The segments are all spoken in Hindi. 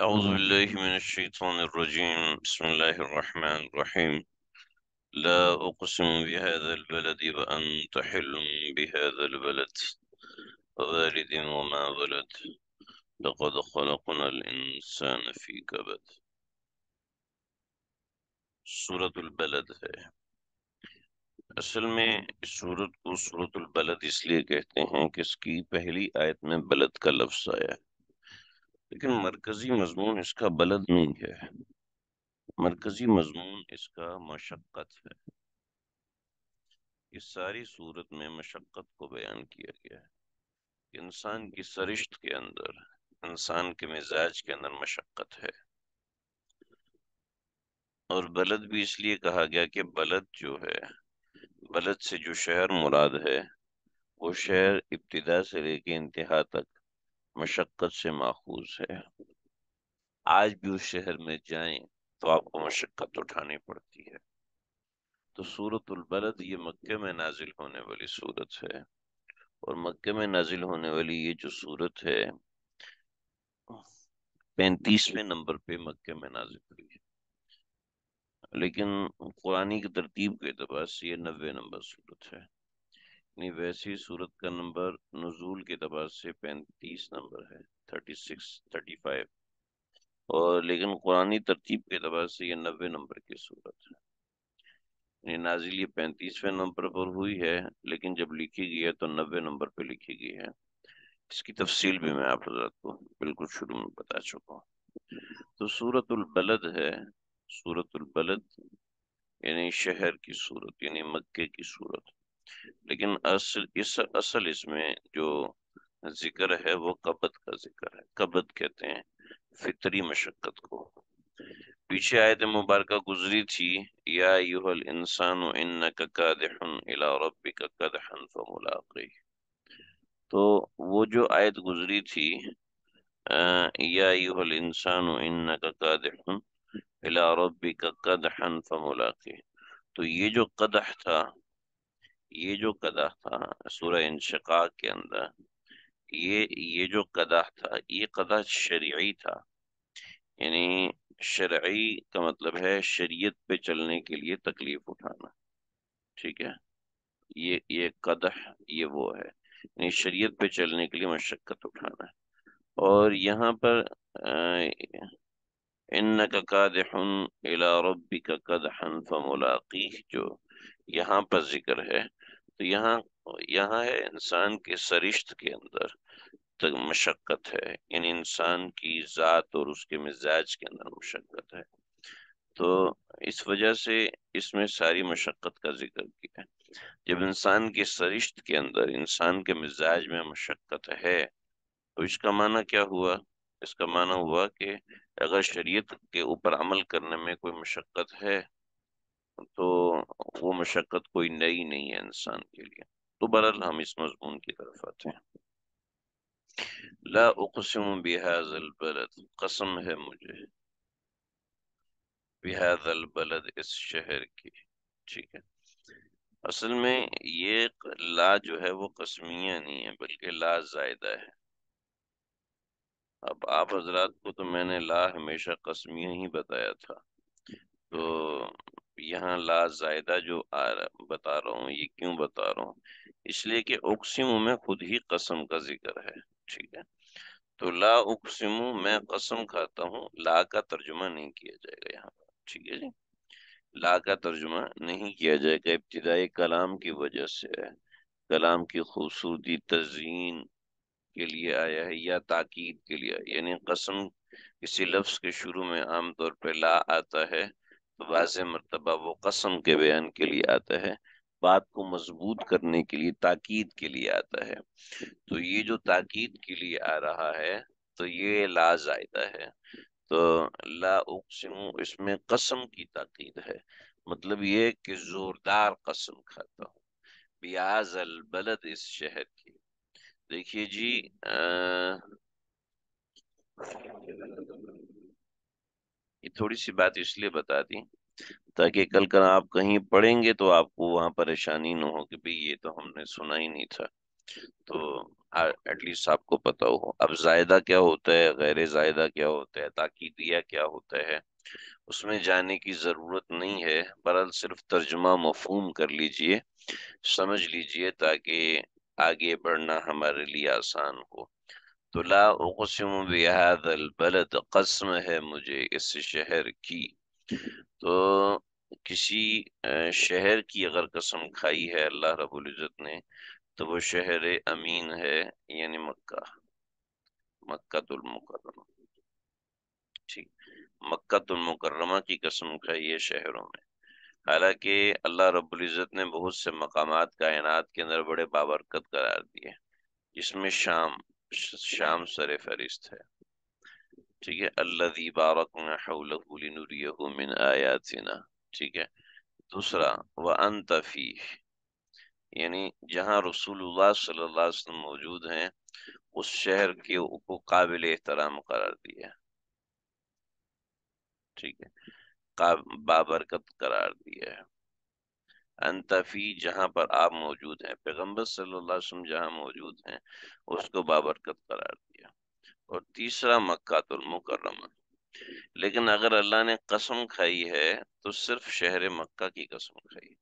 أعوذ بالله من الشيطان الرجيم بسم الله الرحمن الرحيم لا أقسم بهذا البلد وأنت حل بهذا البلد ووالد وما ولد لقد خلقنا الإنسان في كبد सूरत اصل میں اس में کو सूरत البلد اس لئے کہتے ہیں کہ اس کی پہلی آیت میں بلد کا لفظ آیا ہے लेकिन मरकजी मजमून इसका बलद नहीं है मरकजी मजमून इसका मशक्क़त है इस सारी सूरत में मशक्क़त को बयान किया गया है इंसान की सरिश्त के अंदर इंसान के मिजाज के अंदर मशक्क़त है और बलद भी इसलिए कहा गया कि बलद जो है बलद से जो शहर मुराद है वो शहर इब्तदा से लेके इंतहा तक मशक्क़त से माखूज है आज भी उस शहर में जाएं तो आपको मशक्क़त उठानी पड़ती है तो बलद ये मक्के में नाजिल होने वाली सूरत है और मक्के में नाजिल होने वाली ये जो सूरत है पैंतीसवें नंबर पे मक्के में नाजिल हुई है लेकिन कुरानी की तरतीब के अतबार से ये नबे नंबर सूरत है अपनी वैसी सूरत का नंबर नजूल के अतबार से पैंतीस नंबर है थर्टी सिक्स थर्टी फाइव और लेकिन कुरानी तरतीब के अतबार से ये नबे नंबर की सूरत है नाजिल ये पैंतीसवें नंबर पर हुई है लेकिन जब लिखी गई है तो नबे नंबर पर लिखी गई है इसकी तफसील भी मैं आप हजरत को बिल्कुल शुरू में बता चुका हूँ तो सूरत बलद है सूरतुल्बलद यानी शहर की सूरत यानी मक्के की सूरत लेकिन असल इस असल इसमें जो जिक्र है वो कबत का जिक्र है कबत कहते हैं फितरी मशक्क़त को पीछे आयत मुबारक गुजरी थी या यूहल इंसान फमुलाकी तो वो जो आयत गुजरी थी या यूहल इंसान इला रबी का कदहन फमुलाकी तो ये जो कदह था ये जो कदा था सूर्य इनशका के अंदर ये ये जो कदा था ये कदा शरीय था यानी शरई का मतलब है शरीयत पे चलने के लिए तकलीफ उठाना ठीक है ये ये कदह ये वो है यानी शरीयत पे चलने के लिए मशक्क़त उठाना और यहाँ पर इन का कदहन इला रबी का कदहन फमुलाकी जो यहाँ पर जिक्र है तो यहाँ यहाँ है इंसान के सरिश्त के अंदर तक मशक्क़त है यानी इंसान की ज़ात और उसके मिजाज के अंदर मशक्क़त है तो इस वजह से इसमें सारी मशक्क़त का जिक्र किया है जब इंसान के सरिश्त के अंदर इंसान के मिजाज में मशक्क़त है तो इसका माना क्या हुआ इसका माना हुआ कि अगर शरीयत के ऊपर अमल करने में कोई मशक्क़त है वो मशक्क़त कोई नई नहीं है इंसान के लिए तो बहरहाल हम इस मजमून की तरफ आते हैं ला उकसम बिहाजल बलद कसम है मुझे बिहाजल बलद इस शहर की ठीक है असल में ये ला जो है वो कसमिया नहीं है बल्कि ला जायदा है अब आप हजरात को तो मैंने ला हमेशा कसमिया ही बताया था तो यहाँ ला जायदा जो आ रहा बता रहा हूँ ये क्यों बता रहा हूँ इसलिए कि उकसिम में खुद ही कसम का जिक्र है ठीक है तो ला उकसिम मैं कसम खाता हूँ ला का तर्जुमा नहीं किया जाएगा यहाँ पर ठीक है जी ला का तर्जुमा नहीं किया जाएगा इब्तदाई कलाम की वजह से कलाम की खूबसूरती तजीन के लिए आया है या ताकीद के लिए यानी कसम किसी लफ्ज़ के शुरू में आमतौर पर ला आता है वाज मरतबा वो कसम के बयान के लिए आता है बात को मजबूत करने के लिए ताकीद के लिए आता है तो ये जो ताकीद के लिए आ रहा है तो ये लाजायदा है तो ला इसमें कसम की ताकीद है मतलब ये कि जोरदार कसम खाता हूँ ब्याज बलद इस शहर की देखिए जी आ... ये थोड़ी सी बात इसलिए बता दी ताकि कल कल आप कहीं पढ़ेंगे तो आपको वहां परेशानी ना हो कि भाई ये तो हमने सुना ही नहीं था तो एटलीस्ट आपको पता हो अब जायदा क्या होता है गैर जायदा क्या होता है ताकिदिया क्या होता है उसमें जाने की ज़रूरत नहीं है बहरहाल सिर्फ तर्जमा मफहम कर लीजिए समझ लीजिए ताकि आगे बढ़ना हमारे लिए आसान हो तो ला उकसम बलद कस्म है मुझे इस शहर की तो किसी शहर की अगर कसम खाई है अल्लाह रब्बुल इज़्ज़त ने तो वो शहर अमीन है यानी मक्का मक्तुलमकरमा ठीक मक्तुलमकरमा की कसम खाई है शहरों में हालांकि अल्लाह रब्बुल इज़्ज़त ने बहुत से मकाम कायनात के अंदर बड़े बाबरकत करार दिए जिसमें शाम शाम सर फहरिस्त है ठीक है अल्लाजी बारकन आयातना ठीक है दूसरा व अनतफ़ी यानी जहाँ रसूलुल्लाह सल्लल्लाहु मौजूद हैं उस शहर के को काबिल एहतराम करार दिया ठीक है बाबरकत करार दिया है अंतफ़ी जहाँ पर आप मौजूद हैं पैगम्बर सल्लाम जहाँ मौजूद हैं उसको बाबरकत करार दिया और तीसरा मक्तुलमकरम लेकिन अगर अल्लाह ने कसम खाई है तो सिर्फ शहर मक्का की कसम खाई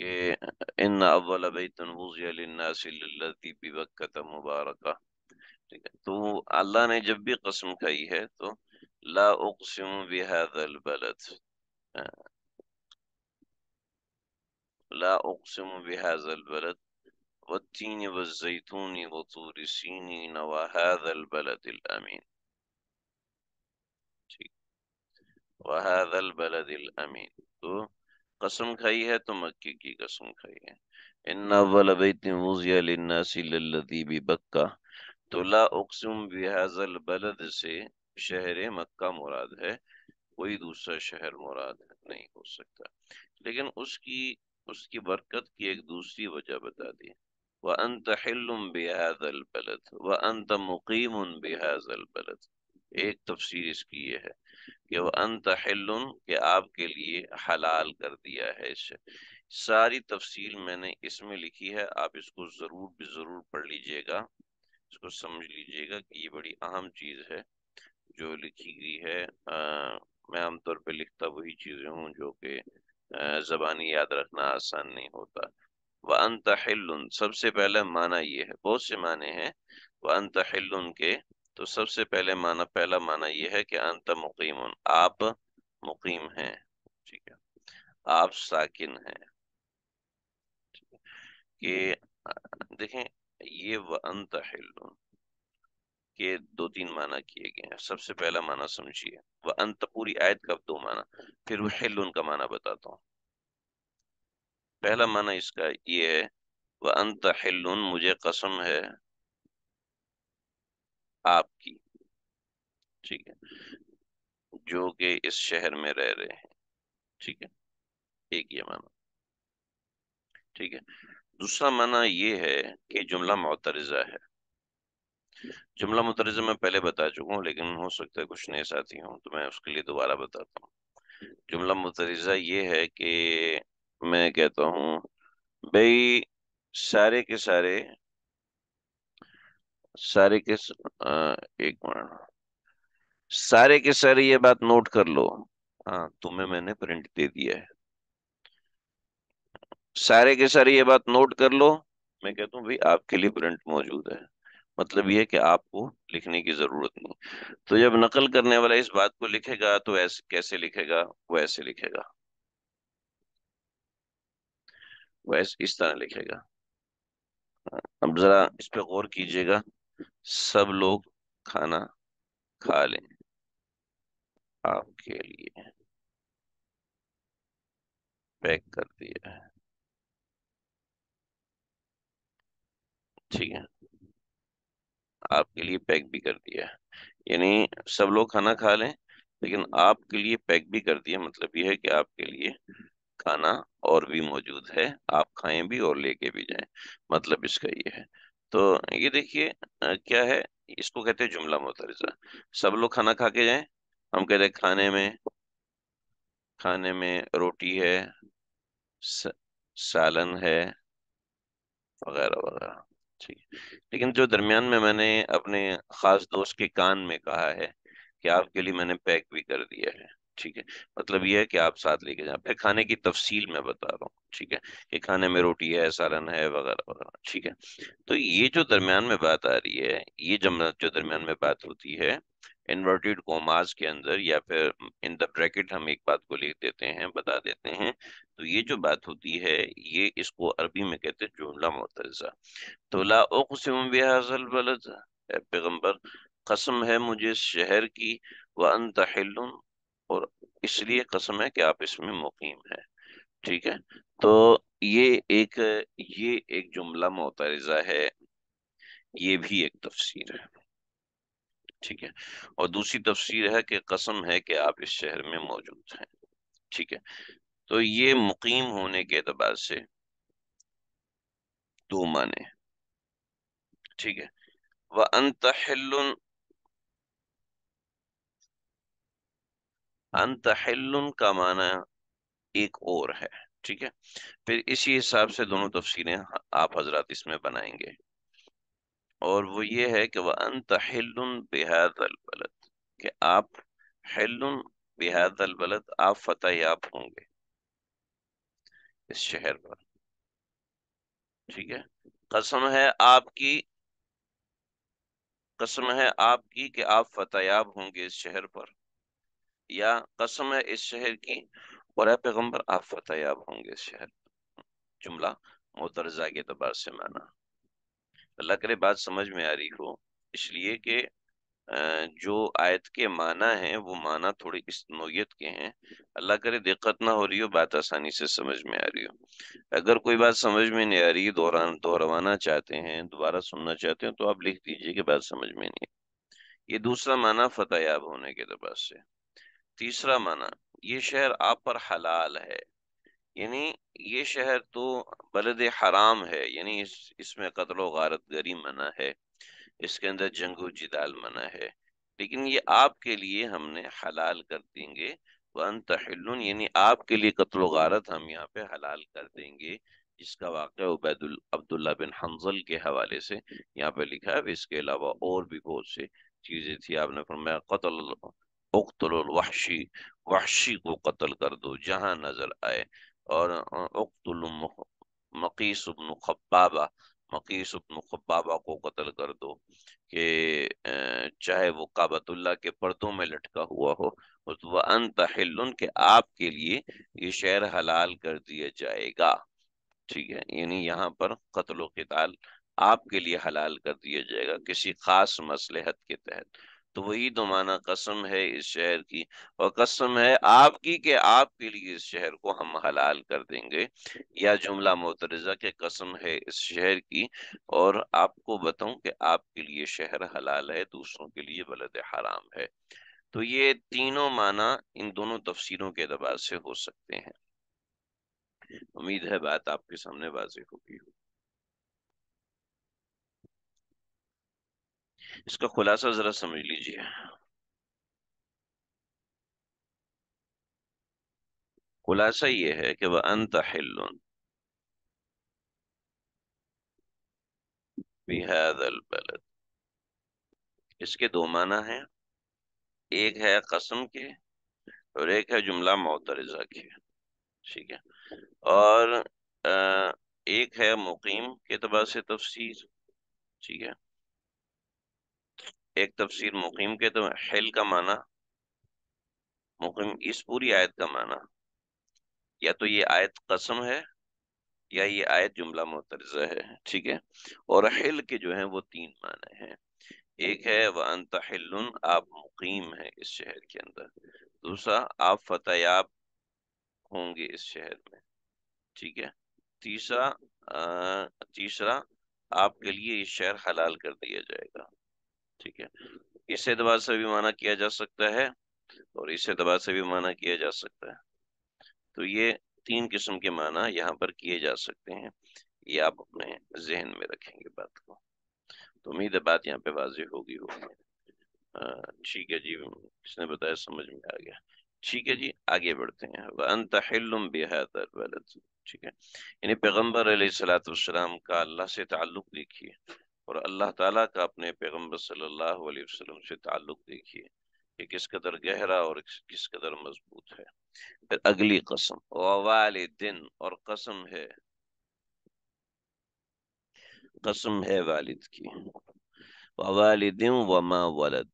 कि इन अव्वल बैतनासिलबक्कत मुबारक ठीक है तो अल्लाह ने जब भी कसम खाई है तो ला उकसम बलद हाँ। لا أقسم بهذا البلد والتين والزيتون وطور سينين وهذا البلد الأمين वहादल बलद अमीन तो कसम खाई है तो मक्के की कसम खाई है इन्ना अव्वल बैत वुजिया लिन्नासी लल्लज़ी बिबक्का तो ला उकसिम बिहाजल बलद से शहर मक्का मुराद है कोई दूसरा शहर मुराद नहीं हो सकता लेकिन उसकी उसकी बरकत की एक दूसरी वजह बता दी व अंत हिलुम बेहाजल बलत व अंत मुकीम उन बेहाजल बलत एक तफसीर इसकी ये है कि वह अंत हिलुम के आपके लिए हलाल कर दिया है इसे सारी तफसील मैंने इसमें लिखी है आप इसको ज़रूर भी ज़रूर पढ़ लीजिएगा इसको समझ लीजिएगा कि ये बड़ी अहम चीज़ है जो लिखी गई है आ, मैं आमतौर पर लिखता वही चीज़ें हूँ जो कि ज़बानी याद रखना आसान नहीं होता व अंत सबसे पहले माना ये है बहुत से माने हैं व अंत के तो सबसे पहले माना पहला माना ये है कि अंत मुकीम आप मुकीम हैं ठीक है आप साकिन हैं कि देखें ये व अंत के दो तीन माना किए गए हैं सबसे पहला माना समझिए वह अंत पूरी आयत का दो माना फिर वह हिल उनका माना बताता हूँ पहला माना इसका ये है वह अंत मुझे कसम है आपकी ठीक है जो कि इस शहर में रह रहे हैं ठीक है एक ये माना ठीक है दूसरा माना ये है कि जुमला मोतरजा है जुमला मुतरजम मैं पहले बता चुका हूँ लेकिन हो सकता है कुछ नए साथी हूँ तो मैं उसके लिए दोबारा बताता हूँ जुमला मुतरजा ये है कि मैं कहता हूँ भाई सारे के सारे सारे के आ, एक मिनट सारे के सारे ये बात नोट कर लो हाँ तुम्हें मैंने प्रिंट दे दिया है सारे के सारे ये बात नोट कर लो मैं कहता हूँ भाई आपके लिए प्रिंट मौजूद है मतलब यह कि आपको लिखने की ज़रूरत नहीं तो जब नकल करने वाला इस बात को लिखेगा तो ऐसे कैसे लिखेगा वो ऐसे लिखेगा वो ऐसे इस तरह लिखेगा हाँ, अब ज़रा इस पे गौर कीजिएगा सब लोग खाना खा लें आपके लिए पैक कर दिया है ठीक है आपके लिए पैक भी कर दिया है यानी सब लोग खाना खा लें लेकिन आपके लिए पैक भी कर दिया मतलब ये है कि आपके लिए खाना और भी मौजूद है आप खाएं भी और लेके भी जाएं मतलब इसका ये है तो ये देखिए क्या है इसको कहते हैं जुमला मोतरजा सब लोग खाना खा के जाएं हम कहते हैं खाने में खाने में रोटी है सालन है वगैरह वगैरह ठीक लेकिन जो दरमियान में मैंने अपने खास दोस्त के कान में कहा है कि आपके लिए मैंने पैक भी कर दिया है ठीक है मतलब यह है कि आप साथ लेके जाए फिर खाने की तफसील में बता रहा हूँ ठीक है कि खाने में रोटी है सालन है वगैरह वगैरह ठीक है तो ये जो दरमियान में बात आ रही है ये जब जो दरमियान में बात होती है इन्वर्टेड कोमास के अंदर या फिर इन द ब्रैकेट हम एक बात को लिख देते हैं बता देते हैं तो ये जो बात होती है ये इसको अरबी में कहते हैं जुमला मोतजा तो लाउकसम पैगम्बर कसम है मुझे इस शहर की व अनतहल और इसलिए कसम है कि आप इसमें मुकीम है ठीक है तो ये एक ये एक जुमला मोतरजा है ये भी एक तफसीर है ठीक है और दूसरी तफसीर है कि कसम है कि आप इस शहर में मौजूद हैं ठीक है तो ये मुकीम होने के अतबार से दो माने ठीक है वह अनतहल अनतहल का माना एक और है ठीक है फिर इसी हिसाब से दोनों तफसीरें आप हजरात इसमें बनाएंगे और वो ये है कि वह अंत हिल्लुन बेहदल बलद कि आप हिलुन बेहद बलद आप फतेह याब होंगे इस शहर पर ठीक है कसम है आपकी कसम है आपकी कि आप फतहयाब होंगे इस शहर पर या कसम है इस शहर की और पैगंबर आप फतहयाब होंगे इस शहर जुमला मोतरजा के अतबार से माना अल्लाह करे बात समझ में आ रही हो इसलिए कि जो आयत के माना है वो माना थोड़ी इस नोयत के हैं अल्लाह करे दिक्कत ना हो रही हो बात आसानी से समझ में आ रही हो अगर कोई बात समझ में नहीं आ रही दोहरा दोहरवाना चाहते हैं दोबारा सुनना चाहते हैं तो आप लिख दीजिए कि बात समझ में नहीं ये दूसरा माना फतेयाब होने के दबाव से तीसरा माना ये शहर आप पर हलाल है यानी ये शहर तो बलद हराम है यानी इस इसमें कत्ल गारत गरी मना है इसके अंदर जंगो जिदाल मना है लेकिन ये आपके लिए हमने हलाल कर देंगे वन तहल यानी आपके लिए कत्ल गारत हम यहाँ पे हलाल कर देंगे जिसका वाक़ उबैदुल अब्दुल्ला बिन हंजल के हवाले से यहाँ पे लिखा है इसके अलावा और भी बहुत से चीज़ें थी आपने फरमाया कतल उख्तल वहशी वहशी को कत्ल कर दो जहाँ नजर आए और मकीस उबन खबाबा मकीस उबन खबाबा को कत्ल कर दो कि चाहे वो काबतुल्ला के पर्दों में लटका हुआ हो वह अन तहल के आपके लिए ये शहर हलाल कर दिया जाएगा ठीक है यानी यहाँ पर कत्ल कताल आपके लिए हलाल कर दिया जाएगा किसी खास मसलहत के तहत तो वही तो माना कसम है इस शहर की और कसम है आपकी के आपके लिए इस शहर को हम हलाल कर देंगे या जुमला मोतरजा के कसम है इस शहर की और आपको बताऊं कि आपके लिए शहर हलाल है दूसरों के लिए बलद हराम है तो ये तीनों माना इन दोनों तफसीरों के अतबार से हो सकते हैं उम्मीद है बात आपके सामने वाजह होगी हो इसका खुलासा ज़रा समझ लीजिए खुलासा ये है कि वह अंत हिल बलद इसके दो माना है एक है कसम के और एक है जुमला मोतरजा के ठीक है और एक है मुकीम के तबाह से तफसीर ठीक है एक तफसीर मुकीम के तो हिल का माना मुकीम इस पूरी आयत का माना या तो ये आयत कसम है या ये आयत जुमला मोतरजा है ठीक है और हिल के जो है वो तीन माने हैं एक है वह अंत आप मुकीम हैं इस शहर के अंदर दूसरा आप फतेयाब होंगे इस शहर में ठीक है तीसरा तीसरा आपके लिए ये शहर हलाल कर दिया जाएगा ठीक है इस एतबार से भी माना किया जा सकता है और इस एतबार से भी माना किया जा सकता है तो ये तीन किस्म के माना यहाँ पर किए जा सकते हैं ये आप अपने जहन में रखेंगे बात को तो उम्मीद है बात यहाँ पे वाजह होगी होगी ठीक है जी किसने बताया समझ में आ गया ठीक है जी आगे बढ़ते हैं वनतम बेहतर वलद ठीक है इन्हें पैगम्बर सलाम का अल्लाह से ताल्लुक देखिए और अल्लाह ताला का अपने पैगम्बर सल्लल्लाहु अलैहि वसल्लम से ताल्लुक़ देखिए कि किस कदर गहरा और किस कदर मजबूत है फिर अगली कसम वाले दिन और कसम है कसम है वालिद की वालिदिन वमा वलद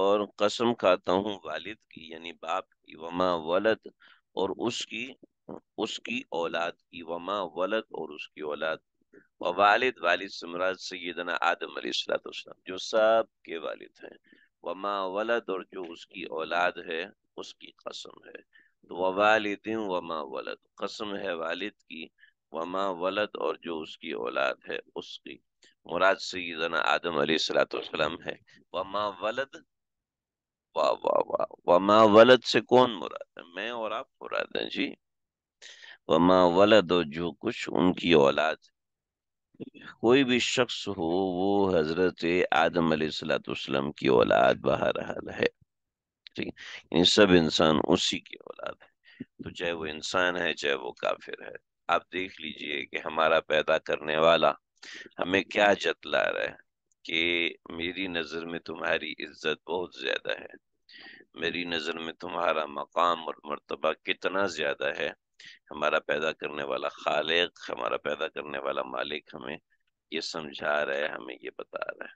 और कसम खाता हूँ वालिद की यानी बाप की वमा वलद और उसकी उसकी औलाद की वमा वलद और उसकी औलाद वालिद वालिद सुमराज सैदना आदम अलीसलाम जो सब के वालिद हैं वमा वलद और जो उसकी औलाद है उसकी कसम है तो व माँ वमा वलद कसम है वालिद की माँ वलद और जो उसकी औलाद है उसकी मुराद सैदना आदम अलीसलाम है वमा वलद वाह वाह वाह वमा वलद से कौन मुराद है मैं और आप मुराद हैं जी वमा वलद और जो कुछ उनकी औलाद कोई भी शख्स हो वो हजरत आदम सलाम की औलाद हाल है ठीक है सब इंसान उसी की औलाद है तो चाहे वो इंसान है चाहे वो काफिर है आप देख लीजिए कि हमारा पैदा करने वाला हमें क्या जतला रहा है कि मेरी नज़र में तुम्हारी इज्जत बहुत ज़्यादा है मेरी नज़र में तुम्हारा मकाम और मरतबा कितना ज़्यादा है हमारा पैदा करने वाला खालिक हमारा पैदा करने वाला मालिक हमें ये समझा रहा है हमें ये बता रहा है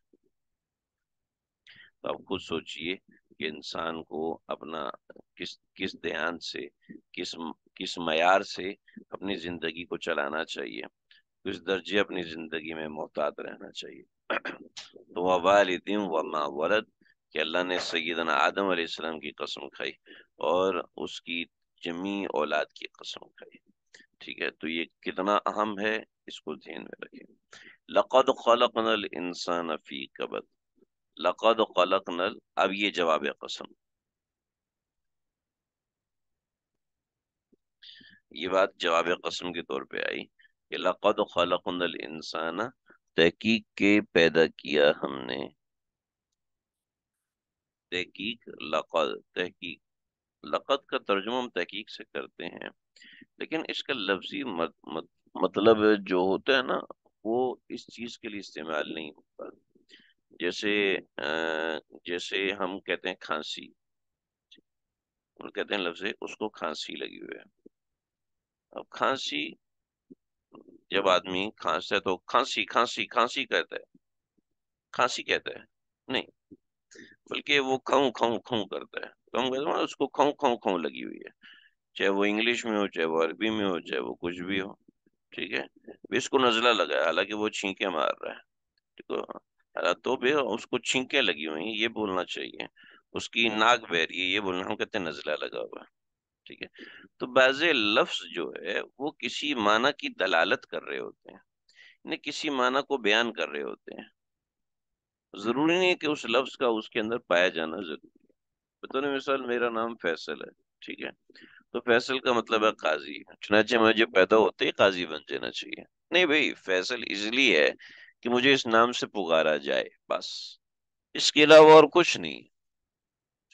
तो आप खुद सोचिए कि इंसान को अपना किस किस ध्यान से किस किस मैार से अपनी जिंदगी को चलाना चाहिए किस दर्जे अपनी जिंदगी में मोहतात रहना चाहिए तो वह वालदिन व मा वरद कि अल्लाह ने सैदन आदम की कसम खाई और उसकी जमी औलाद की कसम खाई ठीक है तो ये कितना अहम है इसको ध्यान में रखें लक़द खलक नल इंसान अफी कबद लक़द खलक नल अब ये जवाब कसम ये बात जवाब कसम के तौर पे आई कि लक़द खलक नल इंसान तहकीक के पैदा किया हमने तहकीक लक़द तहकीक लकत का तर्जुमा हम तहकीक से करते हैं लेकिन इसका लफ्जी मत, मत, मतलब जो होता है ना वो इस चीज़ के लिए इस्तेमाल नहीं होता जैसे जैसे हम कहते हैं खांसी और कहते हैं लफ्ज उसको खांसी लगी हुई है अब खांसी जब आदमी खांसता है तो खांसी खांसी खांसी कहता है खांसी कहता है नहीं बल्कि वो खाऊ खाऊ खाऊ करता है तो हम कहते हैं उसको खाऊ खाऊ खाऊ लगी हुई है चाहे वो इंग्लिश में हो चाहे वो अरबी में हो चाहे वो कुछ भी हो ठीक है इसको नजला लगा हालांकि वो छींके मार रहा है ठीक है तो भी उसको छींके लगी हुई हैं ये बोलना चाहिए उसकी नाक बह रही है ये बोलना हम कहते हैं नजला लगा हुआ ठीक है तो बाज लफ्ज जो है वो किसी माना की दलालत कर रहे होते हैं ने किसी माना को बयान कर रहे होते हैं जरूरी नहीं है कि उस लफ्ज का उसके अंदर पाया जाना जरूरी बतौर मिसाल मेरा नाम फैसल है ठीक है तो फैसल का मतलब है काजी चुनाचे मुझे पैदा होते ही काजी बन जाना चाहिए नहीं भाई फैसल इसलिए है कि मुझे इस नाम से पुकारा जाए बस इसके अलावा और कुछ नहीं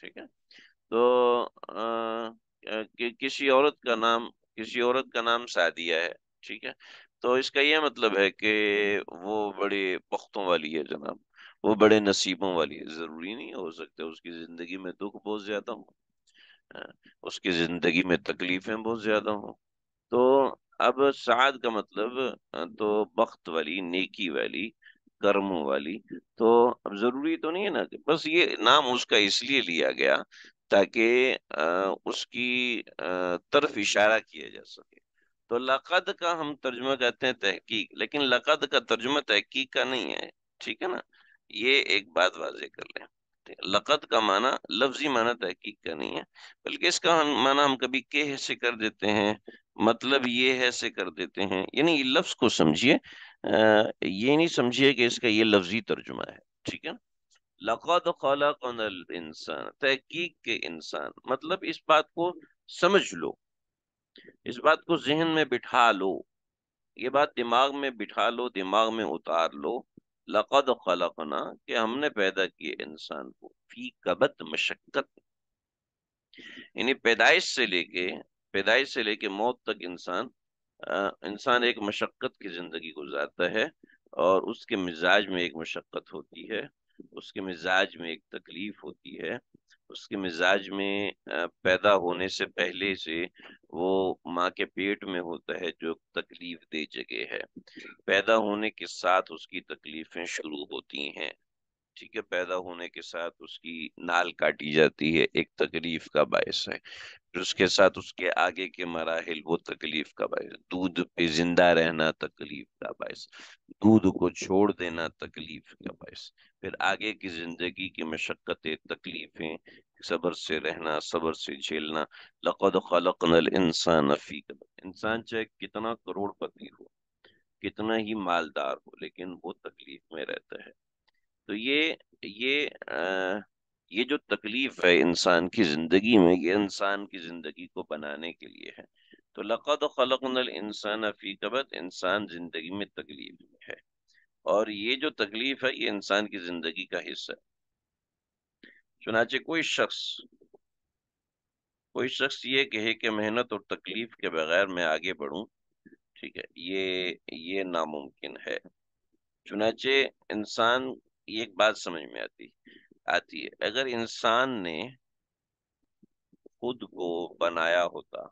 ठीक है तो आ, कि, किसी औरत का नाम किसी औरत का नाम सादिया है ठीक है तो इसका यह मतलब है कि वो बड़े पख्तों वाली है जनाब वो बड़े नसीबों वाली है जरूरी नहीं हो सकता उसकी जिंदगी में दुख बहुत ज्यादा हो हाँ, उसकी जिंदगी में तकलीफें बहुत ज्यादा हो तो अब साद का मतलब तो वक्त वाली नेकी वाली कर्मों वाली तो अब जरूरी तो नहीं है ना बस ये नाम उसका इसलिए लिया गया ताकि उसकी तरफ इशारा किया जा सके तो लकद का हम तर्जमा कहते हैं तहकीक लेकिन लकद का तर्जमा तहकीक का नहीं है ठीक है ना ये एक बात वाजे कर लें लकत का माना लफ्जी माना तहकीक का नहीं है बल्कि इसका माना हम कभी के है से कर देते हैं मतलब ये है से कर देते हैं यानी लफ्ज को समझिए ये नहीं समझिए कि इसका ये लफ्जी तर्जुमा है ठीक है लकत इंसान तहकीक के इंसान मतलब इस बात को समझ लो इस बात को जहन में बिठा लो ये बात दिमाग में बिठा लो दिमाग में उतार लो लकद खलकना कि हमने पैदा किए इंसान को फी कबत मशक्कत यानी पैदाइश से लेके पैदाइश से लेके मौत तक इंसान इंसान एक मशक्क़त की ज़िंदगी गुजारता है और उसके मिजाज में एक मशक्क़त होती है उसके मिजाज में एक तकलीफ़ होती है उसके मिजाज में पैदा होने से पहले से वो माँ के पेट में होता है जो तकलीफ दे जगह है पैदा होने के साथ उसकी तकलीफें शुरू होती हैं ठीक है पैदा होने के साथ उसकी नाल काटी जाती है एक तकलीफ का बायस है फिर उसके साथ उसके आगे के मराहल वो तकलीफ का बायस दूध पे जिंदा रहना तकलीफ का बायस दूध को छोड़ देना तकलीफ का बायस फिर आगे की जिंदगी की मशक्क़तें तकलीफें सबर से रहना सबर से झेलना लकद खलकनल इंसान अफीक इंसान चाहे कितना करोड़पति हो कितना ही मालदार हो लेकिन वो तकलीफ में रहता है तो ये ये आ, ये जो तकलीफ है इंसान की जिंदगी में ये इंसान की जिंदगी को बनाने के लिए है तो लक़द खलकनल इंसान फ़ी इंसान ज़िंदगी में तकलीफ में है और ये जो तकलीफ है ये इंसान की ज़िंदगी का हिस्सा है चुनाचे कोई शख्स कोई शख्स ये कहे कि मेहनत और तकलीफ के बगैर मैं आगे बढ़ूं ठीक है ये ये नामुमकिन है चुनाचे इंसान ये एक बात समझ में आती आती है अगर इंसान ने खुद को बनाया होता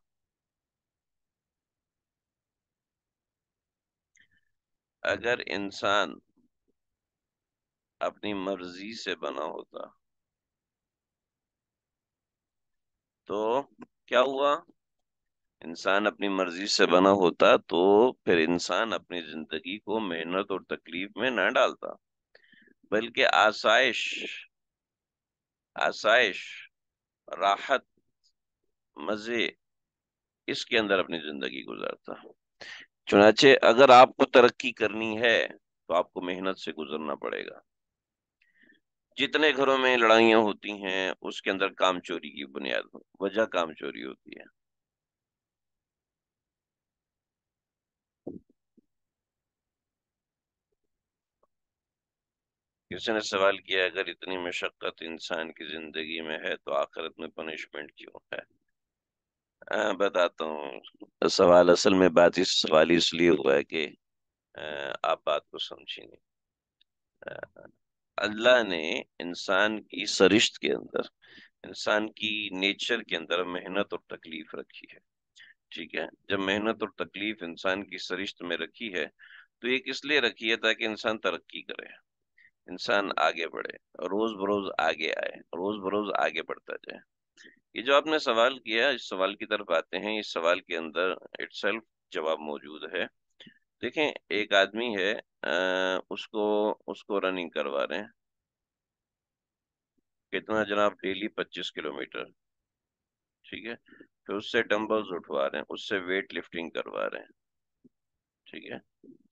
अगर इंसान अपनी मर्जी से बना होता तो क्या हुआ इंसान अपनी मर्जी से बना होता तो फिर इंसान अपनी जिंदगी को मेहनत और तकलीफ में ना डालता बल्कि आसाइश आसाइश राहत मजे इसके अंदर अपनी जिंदगी गुजारता चुनाचे अगर आपको तरक्की करनी है तो आपको मेहनत से गुजरना पड़ेगा जितने घरों में लड़ाइयां होती हैं उसके अंदर काम चोरी की बुनियाद वजह काम चोरी होती है किसी ने सवाल किया अगर इतनी मशक्कत इंसान की जिंदगी में है तो आखिरत में पनिशमेंट क्यों है हाँ, बताता हूँ तो सवाल असल में बात इस सवाल इसलिए हुआ है कि आप बात को समझेंगे अल्लाह ने इंसान की सरिश्त के अंदर इंसान की नेचर के अंदर मेहनत और तकलीफ रखी है ठीक है जब मेहनत और तकलीफ इंसान की सरिश्त में रखी है तो ये किस लिए रखी है ताकि इंसान तरक्की करे इंसान आगे बढ़े रोज बरोज आगे आए रोज बरोज आगे बढ़ता जाए ये जो आपने सवाल किया इस सवाल की तरफ आते हैं इस सवाल के अंदर इट्स जवाब मौजूद है देखें एक आदमी है आ, उसको उसको रनिंग करवा रहे हैं कितना जनाब डेली पच्चीस किलोमीटर ठीक है फिर तो उससे डम्बल्स उठवा रहे हैं उससे वेट लिफ्टिंग करवा रहे हैं ठीक है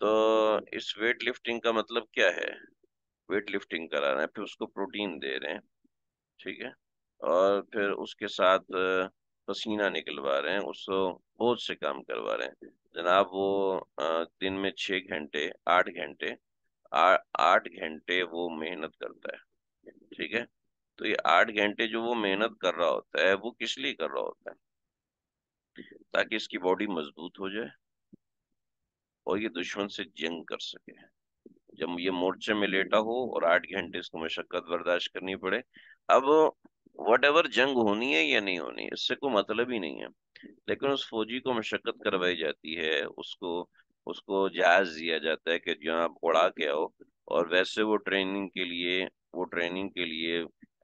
तो इस वेट लिफ्टिंग का मतलब क्या है वेट लिफ्टिंग करा रहे हैं फिर उसको प्रोटीन दे रहे हैं ठीक है और फिर उसके साथ पसीना निकलवा रहे हैं उसको बहुत से काम करवा रहे हैं जनाब वो दिन में छः घंटे आठ घंटे आठ घंटे वो मेहनत करता है ठीक है तो ये आठ घंटे जो वो मेहनत कर रहा होता है वो किस लिए कर रहा होता है ताकि इसकी बॉडी मजबूत हो जाए और ये दुश्मन से जंग कर सके जब ये मोर्चे में लेटा हो और आठ घंटे इसको मशक्कत बर्दाश्त करनी पड़े अब वट एवर जंग होनी है या नहीं होनी इससे कोई मतलब ही नहीं है लेकिन उस फौजी को मशक्क़त करवाई जाती है उसको उसको जायज दिया जाता है कि जो आप उड़ा के आओ और वैसे वो ट्रेनिंग के लिए वो ट्रेनिंग के लिए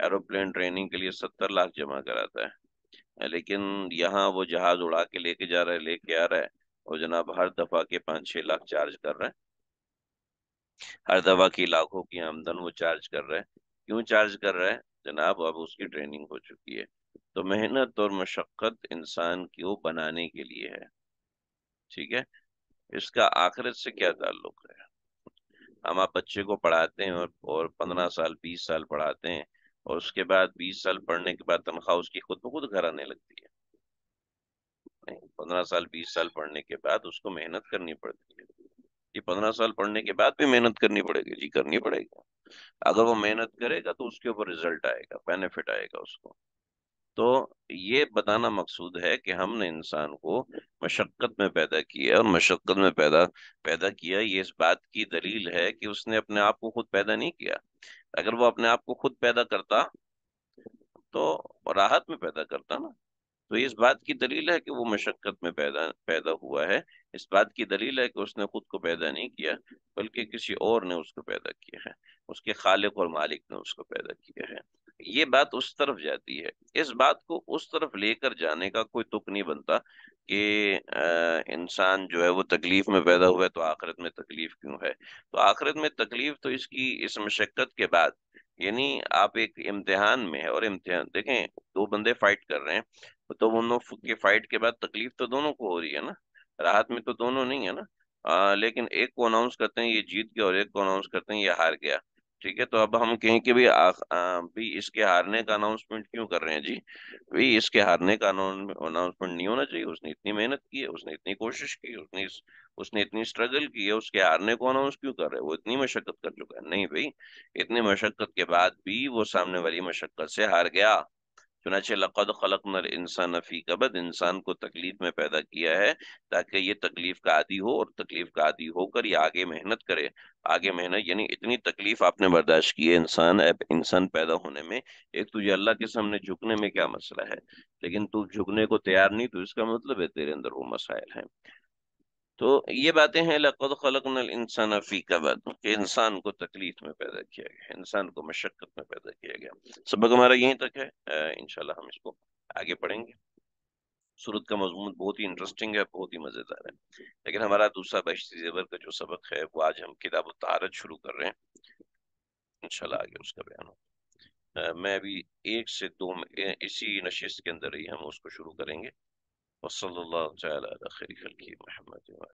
एरोप्लेन ट्रेनिंग के लिए सत्तर लाख जमा कराता है लेकिन यहाँ वो जहाज उड़ा के लेके जा रहा है लेके आ रहा है और जनाब हर दफा के पाँच छः लाख चार्ज कर रहे हैं हर दफा की लाखों की आमदन वो चार्ज कर रहा है क्यों चार्ज कर रहा है जनाब अब उसकी ट्रेनिंग हो चुकी है तो मेहनत और मशक्क़त इंसान को बनाने के लिए है ठीक है इसका आखिरत से क्या ताल्लुक है हम आप बच्चे को पढ़ाते हैं और और पंद्रह साल बीस साल पढ़ाते हैं और उसके बाद बीस साल पढ़ने के बाद तनख्वाह उसकी खुद ब खुद घर आने लगती है पंद्रह साल बीस साल पढ़ने के बाद उसको मेहनत करनी पड़ती है ये पंद्रह साल पढ़ने के बाद भी मेहनत करनी पड़ेगी जी करनी पड़ेगी अगर वो मेहनत करेगा तो उसके ऊपर रिजल्ट आएगा बेनिफिट आएगा उसको तो ये बताना मकसूद है कि हमने इंसान को मशक्क़त में पैदा किया और मशक्क़त में पैदा पैदा किया ये इस बात की दलील है कि उसने अपने आप को खुद पैदा नहीं किया अगर वो अपने आप को खुद पैदा करता तो राहत में पैदा करता ना तो इस बात की दलील है कि वो मशक्क़त में पैदा पैदा हुआ है इस बात की दलील है कि उसने खुद को पैदा नहीं किया बल्कि किसी और ने उसको पैदा किया है उसके खालिक और मालिक ने उसको पैदा किया है ये बात उस तरफ जाती है इस बात को उस तरफ लेकर जाने का कोई तुक नहीं बनता कि इंसान जो है वो तकलीफ में पैदा हुआ है तो आखिरत में तकलीफ क्यों है तो आखिरत में तकलीफ तो इसकी इस मशक्क़त के बाद यानी आप एक इम्तिहान में है और इम्तिहान देखें दो बंदे फाइट कर रहे हैं तो दोनों के फाइट के बाद तकलीफ तो दोनों को हो रही है ना राहत में तो दोनों नहीं है ना आ, लेकिन एक को अनाउंस करते हैं ये जीत गया और एक को अनाउंस करते हैं ये हार गया ठीक है तो अब हम कहें कि भी आ, आ, भी इसके हारने का अनाउंसमेंट क्यों कर रहे हैं जी भाई इसके हारने का अनाउंसमेंट नहीं होना चाहिए उसने इतनी मेहनत की है उसने इतनी कोशिश की उसने उसने इतनी स्ट्रगल की है उसके हारने को अनाउंस क्यों कर रहे हैं वो इतनी मशक्कत कर चुका है नहीं भाई इतनी मशक्कत के बाद भी वो सामने वाली मशक्कत से हार गया चुनाच लक़द नर इंसान फ़ी कबद इंसान को तकलीफ में पैदा किया है ताकि ये तकलीफ का आदि हो और तकलीफ का आदि होकर ये आगे मेहनत करे आगे मेहनत यानी इतनी तकलीफ आपने बर्दाश्त की है इंसान इंसान पैदा होने में एक तुझे अल्लाह के सामने झुकने में क्या मसला है लेकिन तू झुकने को तैयार नहीं तो इसका मतलब है तेरे अंदर वो मसाइल है तो ये बातें हैं लकद खलकनल इंसान का कबद कि इंसान को तकलीफ में पैदा किया गया इंसान को मशक्क़त में पैदा किया गया सबक हमारा यहीं तक है इन हम इसको आगे पढ़ेंगे सूरत का मजमून बहुत ही इंटरेस्टिंग है बहुत ही मज़ेदार है लेकिन हमारा दूसरा बहशी जेवर का जो सबक है वो आज हम किताब तारत शुरू कर रहे हैं इन आगे उसका बयान होगा मैं अभी एक से दो इसी नशिस्त के अंदर ही हम उसको शुरू करेंगे वसल